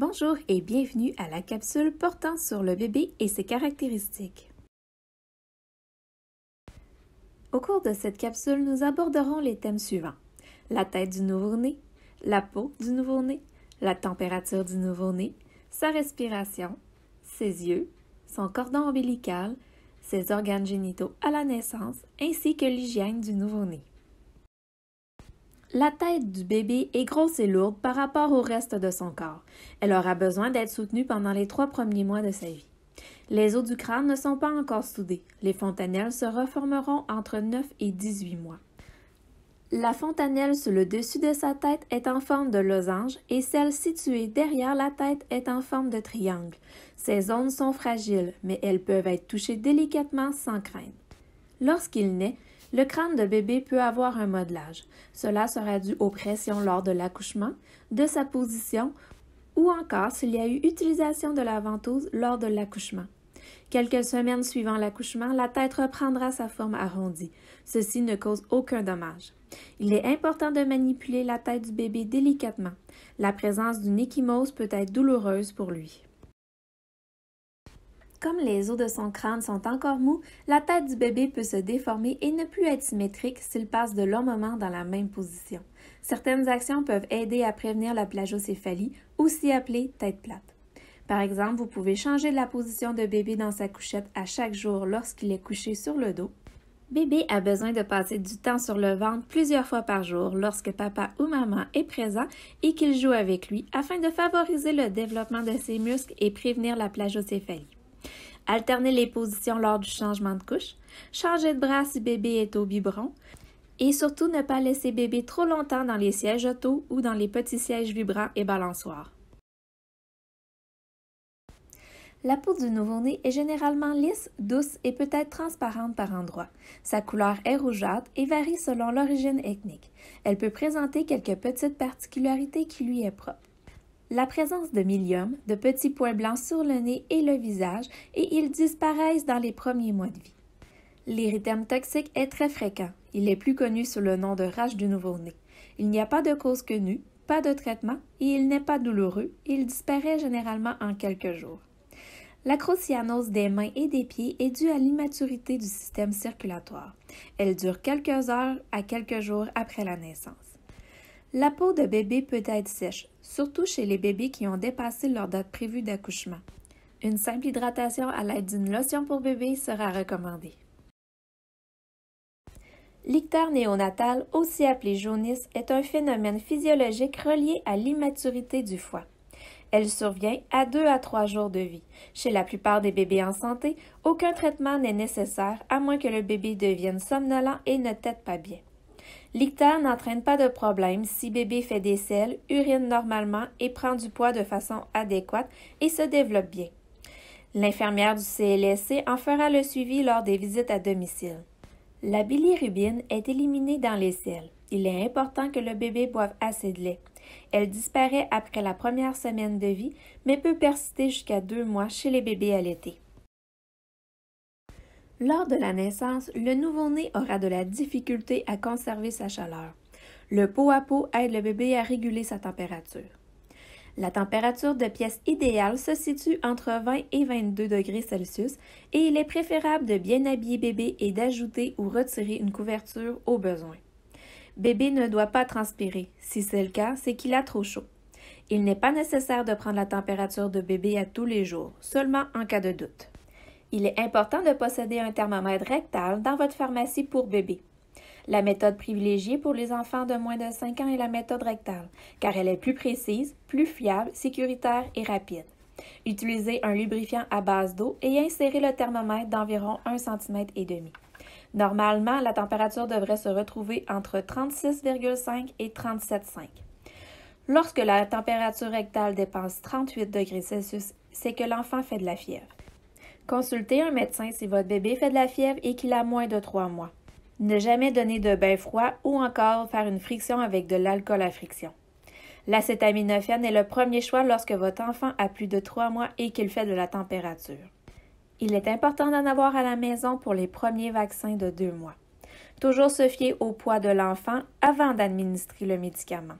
Bonjour et bienvenue à la capsule portant sur le bébé et ses caractéristiques. Au cours de cette capsule, nous aborderons les thèmes suivants. La tête du nouveau-né, la peau du nouveau-né, la température du nouveau-né, sa respiration, ses yeux, son cordon ombilical, ses organes génitaux à la naissance, ainsi que l'hygiène du nouveau-né. La tête du bébé est grosse et lourde par rapport au reste de son corps. Elle aura besoin d'être soutenue pendant les trois premiers mois de sa vie. Les os du crâne ne sont pas encore soudés. Les fontanelles se reformeront entre 9 et 18 mois. La fontanelle sur le dessus de sa tête est en forme de losange et celle située derrière la tête est en forme de triangle. Ces zones sont fragiles, mais elles peuvent être touchées délicatement sans crainte. Lorsqu'il naît, le crâne de bébé peut avoir un modelage. Cela sera dû aux pressions lors de l'accouchement, de sa position ou encore s'il y a eu utilisation de la ventouse lors de l'accouchement. Quelques semaines suivant l'accouchement, la tête reprendra sa forme arrondie. Ceci ne cause aucun dommage. Il est important de manipuler la tête du bébé délicatement. La présence d'une échymose peut être douloureuse pour lui. Comme les os de son crâne sont encore mous, la tête du bébé peut se déformer et ne plus être symétrique s'il passe de longs moments dans la même position. Certaines actions peuvent aider à prévenir la plagiocéphalie, aussi appelée tête plate. Par exemple, vous pouvez changer la position de bébé dans sa couchette à chaque jour lorsqu'il est couché sur le dos. Bébé a besoin de passer du temps sur le ventre plusieurs fois par jour lorsque papa ou maman est présent et qu'il joue avec lui afin de favoriser le développement de ses muscles et prévenir la plagiocéphalie alterner les positions lors du changement de couche, changer de bras si bébé est au biberon, et surtout ne pas laisser bébé trop longtemps dans les sièges auto ou dans les petits sièges vibrants et balançoires. La peau du nouveau-né est généralement lisse, douce et peut être transparente par endroits. Sa couleur est rougeâtre et varie selon l'origine ethnique. Elle peut présenter quelques petites particularités qui lui est propre. La présence de milium, de petits points blancs sur le nez et le visage, et ils disparaissent dans les premiers mois de vie. L'érythème toxique est très fréquent. Il est plus connu sous le nom de rage du nouveau-né. Il n'y a pas de cause connue, pas de traitement et il n'est pas douloureux. Il disparaît généralement en quelques jours. L'acrocyanose des mains et des pieds est due à l'immaturité du système circulatoire. Elle dure quelques heures à quelques jours après la naissance. La peau de bébé peut être sèche, surtout chez les bébés qui ont dépassé leur date prévue d'accouchement. Une simple hydratation à l'aide d'une lotion pour bébé sera recommandée. L'ictère néonatal, aussi appelé jaunisse, est un phénomène physiologique relié à l'immaturité du foie. Elle survient à deux à trois jours de vie. Chez la plupart des bébés en santé, aucun traitement n'est nécessaire à moins que le bébé devienne somnolent et ne tête pas bien. L'icta n'entraîne pas de problème si bébé fait des selles, urine normalement et prend du poids de façon adéquate et se développe bien. L'infirmière du CLSC en fera le suivi lors des visites à domicile. La bilirubine est éliminée dans les selles. Il est important que le bébé boive assez de lait. Elle disparaît après la première semaine de vie, mais peut persister jusqu'à deux mois chez les bébés à l'été. Lors de la naissance, le nouveau-né aura de la difficulté à conserver sa chaleur. Le pot à pot aide le bébé à réguler sa température. La température de pièce idéale se situe entre 20 et 22 degrés Celsius et il est préférable de bien habiller bébé et d'ajouter ou retirer une couverture au besoin. Bébé ne doit pas transpirer. Si c'est le cas, c'est qu'il a trop chaud. Il n'est pas nécessaire de prendre la température de bébé à tous les jours, seulement en cas de doute. Il est important de posséder un thermomètre rectal dans votre pharmacie pour bébé. La méthode privilégiée pour les enfants de moins de 5 ans est la méthode rectale, car elle est plus précise, plus fiable, sécuritaire et rapide. Utilisez un lubrifiant à base d'eau et insérez le thermomètre d'environ 1,5 cm. Normalement, la température devrait se retrouver entre 36,5 et 37,5. Lorsque la température rectale dépasse 38 degrés Celsius, c'est que l'enfant fait de la fièvre. Consultez un médecin si votre bébé fait de la fièvre et qu'il a moins de trois mois. Ne jamais donner de bain froid ou encore faire une friction avec de l'alcool à friction. L'acétaminophène est le premier choix lorsque votre enfant a plus de trois mois et qu'il fait de la température. Il est important d'en avoir à la maison pour les premiers vaccins de deux mois. Toujours se fier au poids de l'enfant avant d'administrer le médicament.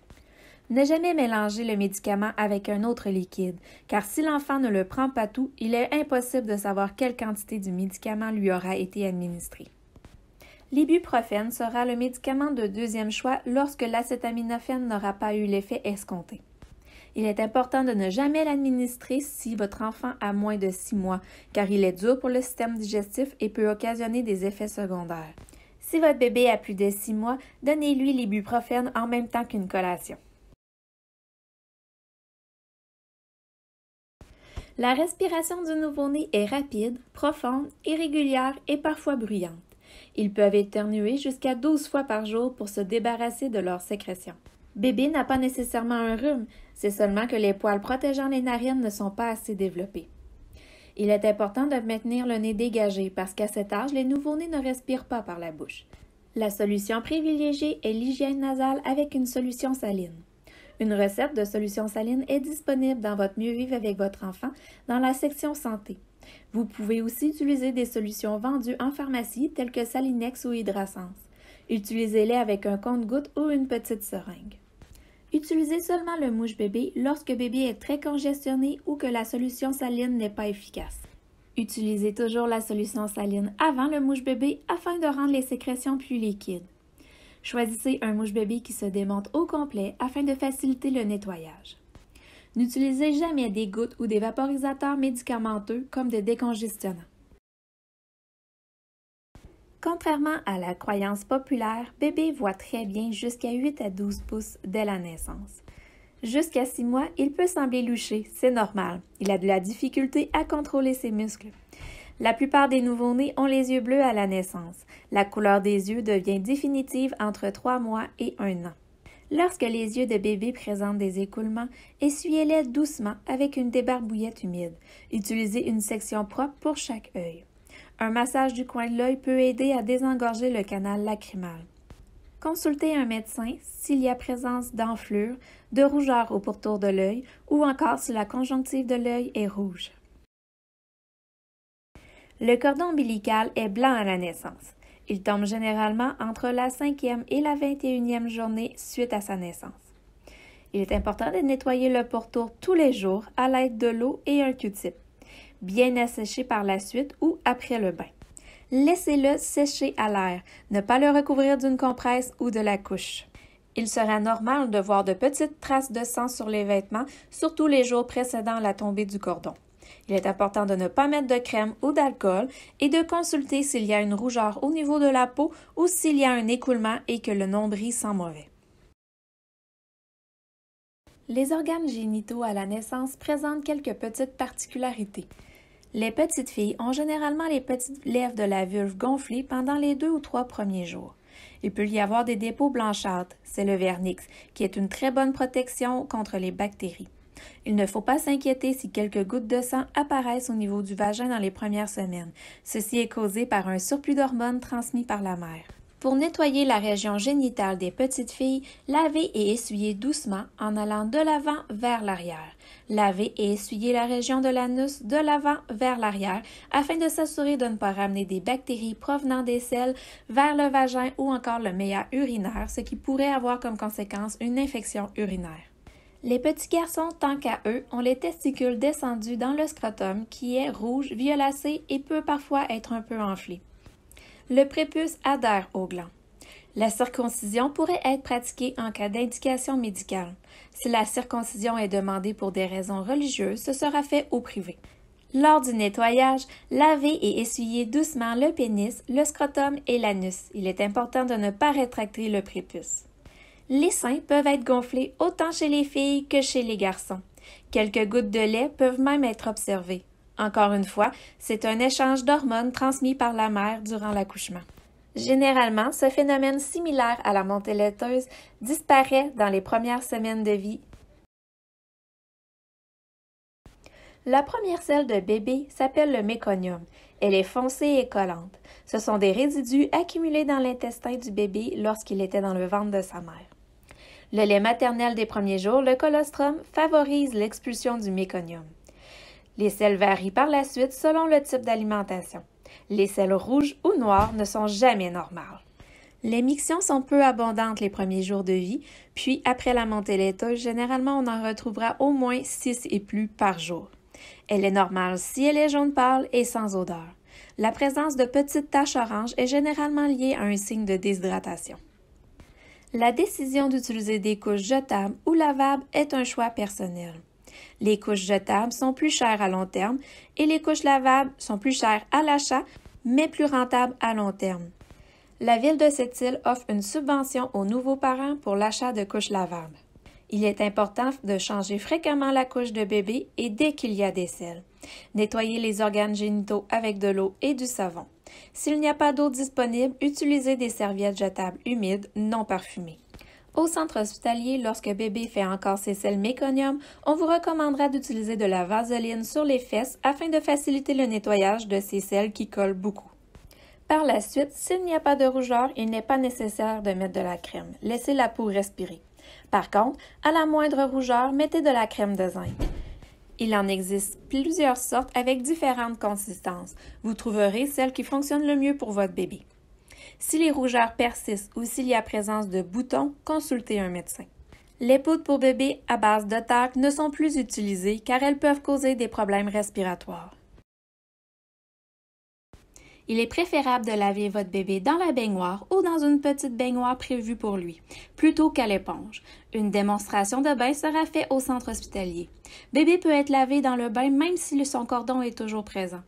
Ne jamais mélanger le médicament avec un autre liquide, car si l'enfant ne le prend pas tout, il est impossible de savoir quelle quantité du médicament lui aura été administrée. L'ibuprofène sera le médicament de deuxième choix lorsque l'acétaminophène n'aura pas eu l'effet escompté. Il est important de ne jamais l'administrer si votre enfant a moins de six mois, car il est dur pour le système digestif et peut occasionner des effets secondaires. Si votre bébé a plus de 6 mois, donnez-lui l'ibuprofène en même temps qu'une collation. La respiration du nouveau-né est rapide, profonde, irrégulière et parfois bruyante. Ils peuvent éternuer jusqu'à 12 fois par jour pour se débarrasser de leur sécrétions. Bébé n'a pas nécessairement un rhume, c'est seulement que les poils protégeant les narines ne sont pas assez développés. Il est important de maintenir le nez dégagé parce qu'à cet âge, les nouveau-nés ne respirent pas par la bouche. La solution privilégiée est l'hygiène nasale avec une solution saline. Une recette de solution saline est disponible dans votre Mieux vivre avec votre enfant dans la section santé. Vous pouvez aussi utiliser des solutions vendues en pharmacie telles que Salinex ou Hydrasense. Utilisez-les avec un compte-goutte ou une petite seringue. Utilisez seulement le mouche bébé lorsque bébé est très congestionné ou que la solution saline n'est pas efficace. Utilisez toujours la solution saline avant le mouche bébé afin de rendre les sécrétions plus liquides. Choisissez un mouche-bébé qui se démonte au complet afin de faciliter le nettoyage. N'utilisez jamais des gouttes ou des vaporisateurs médicamenteux comme des décongestionnants. Contrairement à la croyance populaire, bébé voit très bien jusqu'à 8 à 12 pouces dès la naissance. Jusqu'à 6 mois, il peut sembler loucher, c'est normal. Il a de la difficulté à contrôler ses muscles. La plupart des nouveau-nés ont les yeux bleus à la naissance. La couleur des yeux devient définitive entre trois mois et un an. Lorsque les yeux de bébé présentent des écoulements, essuyez-les doucement avec une débarbouillette humide. Utilisez une section propre pour chaque œil. Un massage du coin de l'œil peut aider à désengorger le canal lacrymal. Consultez un médecin s'il y a présence d'enflure, de rougeur au pourtour de l'œil ou encore si la conjonctive de l'œil est rouge. Le cordon ombilical est blanc à la naissance. Il tombe généralement entre la 5e et la 21e journée suite à sa naissance. Il est important de nettoyer le pourtour tous les jours à l'aide de l'eau et un Q-tip, bien asséché par la suite ou après le bain. Laissez-le sécher à l'air, ne pas le recouvrir d'une compresse ou de la couche. Il sera normal de voir de petites traces de sang sur les vêtements, surtout les jours précédant la tombée du cordon. Il est important de ne pas mettre de crème ou d'alcool et de consulter s'il y a une rougeur au niveau de la peau ou s'il y a un écoulement et que le nombril sent mauvais. Les organes génitaux à la naissance présentent quelques petites particularités. Les petites filles ont généralement les petites lèvres de la vulve gonflées pendant les deux ou trois premiers jours. Il peut y avoir des dépôts blanchâtres, c'est le vernix, qui est une très bonne protection contre les bactéries. Il ne faut pas s'inquiéter si quelques gouttes de sang apparaissent au niveau du vagin dans les premières semaines. Ceci est causé par un surplus d'hormones transmis par la mère. Pour nettoyer la région génitale des petites filles, lavez et essuyez doucement en allant de l'avant vers l'arrière. Lavez et essuyez la région de l'anus de l'avant vers l'arrière afin de s'assurer de ne pas ramener des bactéries provenant des selles vers le vagin ou encore le méa urinaire, ce qui pourrait avoir comme conséquence une infection urinaire. Les petits garçons, tant qu'à eux, ont les testicules descendus dans le scrotum qui est rouge, violacé et peut parfois être un peu enflé. Le prépuce adhère au gland. La circoncision pourrait être pratiquée en cas d'indication médicale. Si la circoncision est demandée pour des raisons religieuses, ce sera fait au privé. Lors du nettoyage, lavez et essuyez doucement le pénis, le scrotum et l'anus. Il est important de ne pas rétracter le prépuce les seins peuvent être gonflés autant chez les filles que chez les garçons. Quelques gouttes de lait peuvent même être observées. Encore une fois, c'est un échange d'hormones transmis par la mère durant l'accouchement. Généralement, ce phénomène similaire à la montée laiteuse disparaît dans les premières semaines de vie. La première selle de bébé s'appelle le méconium. Elle est foncée et collante. Ce sont des résidus accumulés dans l'intestin du bébé lorsqu'il était dans le ventre de sa mère. Le lait maternel des premiers jours, le colostrum, favorise l'expulsion du méconium. Les selles varient par la suite selon le type d'alimentation. Les selles rouges ou noires ne sont jamais normales. Les mixtions sont peu abondantes les premiers jours de vie, puis après la montée laiteuse, généralement on en retrouvera au moins 6 et plus par jour. Elle est normale si elle est jaune pâle et sans odeur. La présence de petites taches oranges est généralement liée à un signe de déshydratation. La décision d'utiliser des couches jetables ou lavables est un choix personnel. Les couches jetables sont plus chères à long terme et les couches lavables sont plus chères à l'achat, mais plus rentables à long terme. La ville de cette île offre une subvention aux nouveaux parents pour l'achat de couches lavables. Il est important de changer fréquemment la couche de bébé et dès qu'il y a des selles. Nettoyez les organes génitaux avec de l'eau et du savon. S'il n'y a pas d'eau disponible, utilisez des serviettes jetables humides non parfumées. Au centre hospitalier, lorsque bébé fait encore ses selles méconium, on vous recommandera d'utiliser de la vaseline sur les fesses afin de faciliter le nettoyage de ces selles qui collent beaucoup. Par la suite, s'il n'y a pas de rougeur, il n'est pas nécessaire de mettre de la crème. Laissez la peau respirer. Par contre, à la moindre rougeur, mettez de la crème de zinc. Il en existe plusieurs sortes avec différentes consistances. Vous trouverez celle qui fonctionne le mieux pour votre bébé. Si les rougeurs persistent ou s'il y a présence de boutons, consultez un médecin. Les poudres pour bébés à base de tarte ne sont plus utilisées car elles peuvent causer des problèmes respiratoires. Il est préférable de laver votre bébé dans la baignoire ou dans une petite baignoire prévue pour lui, plutôt qu'à l'éponge. Une démonstration de bain sera faite au centre hospitalier. Bébé peut être lavé dans le bain même si son cordon est toujours présent.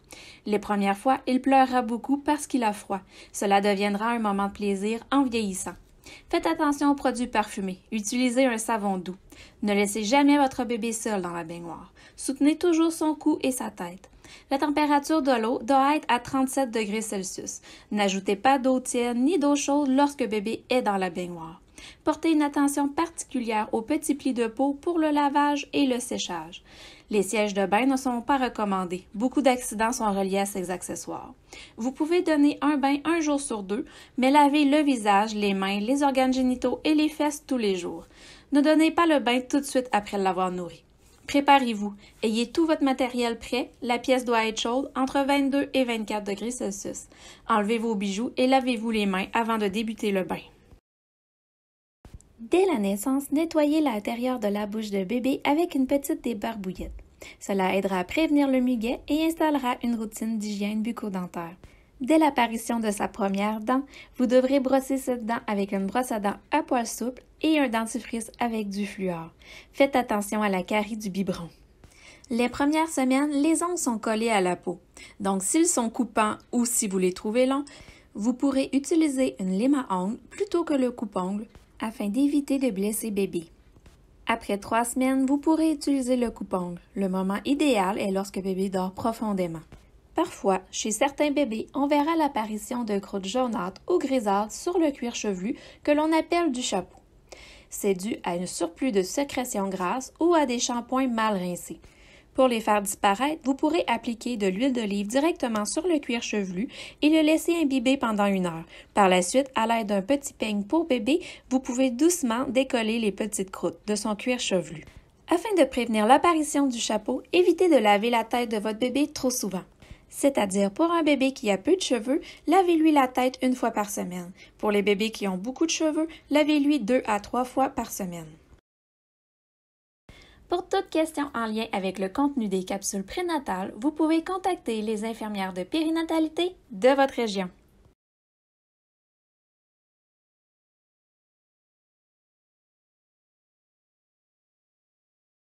Les premières fois, il pleurera beaucoup parce qu'il a froid. Cela deviendra un moment de plaisir en vieillissant. Faites attention aux produits parfumés. Utilisez un savon doux. Ne laissez jamais votre bébé seul dans la baignoire. Soutenez toujours son cou et sa tête. La température de l'eau doit être à 37 degrés Celsius. N'ajoutez pas d'eau tiède ni d'eau chaude lorsque bébé est dans la baignoire. Portez une attention particulière aux petits plis de peau pour le lavage et le séchage. Les sièges de bain ne sont pas recommandés. Beaucoup d'accidents sont reliés à ces accessoires. Vous pouvez donner un bain un jour sur deux, mais lavez le visage, les mains, les organes génitaux et les fesses tous les jours. Ne donnez pas le bain tout de suite après l'avoir nourri. Préparez-vous. Ayez tout votre matériel prêt. La pièce doit être chaude entre 22 et 24 degrés Celsius. Enlevez vos bijoux et lavez-vous les mains avant de débuter le bain. Dès la naissance, nettoyez l'intérieur de la bouche de bébé avec une petite débarbouillette. Cela aidera à prévenir le muguet et installera une routine d'hygiène bucco-dentaire. Dès l'apparition de sa première dent, vous devrez brosser cette dent avec une brosse à dents à poils souple et un dentifrice avec du fluor. Faites attention à la carie du biberon. Les premières semaines, les ongles sont collés à la peau. Donc, s'ils sont coupants ou si vous les trouvez longs, vous pourrez utiliser une lime à ongles plutôt que le coupe ongles afin d'éviter de blesser bébé. Après trois semaines, vous pourrez utiliser le coupe ongles Le moment idéal est lorsque bébé dort profondément. Parfois, chez certains bébés, on verra l'apparition de croûtes jaunâtres ou grisâtres sur le cuir chevelu que l'on appelle du chapeau. C'est dû à un surplus de sécrétion grasse ou à des shampoings mal rincés. Pour les faire disparaître, vous pourrez appliquer de l'huile d'olive directement sur le cuir chevelu et le laisser imbiber pendant une heure. Par la suite, à l'aide d'un petit peigne pour bébé, vous pouvez doucement décoller les petites croûtes de son cuir chevelu. Afin de prévenir l'apparition du chapeau, évitez de laver la tête de votre bébé trop souvent. C'est-à-dire pour un bébé qui a peu de cheveux, lavez-lui la tête une fois par semaine. Pour les bébés qui ont beaucoup de cheveux, lavez-lui deux à trois fois par semaine. Pour toute question en lien avec le contenu des capsules prénatales, vous pouvez contacter les infirmières de périnatalité de votre région.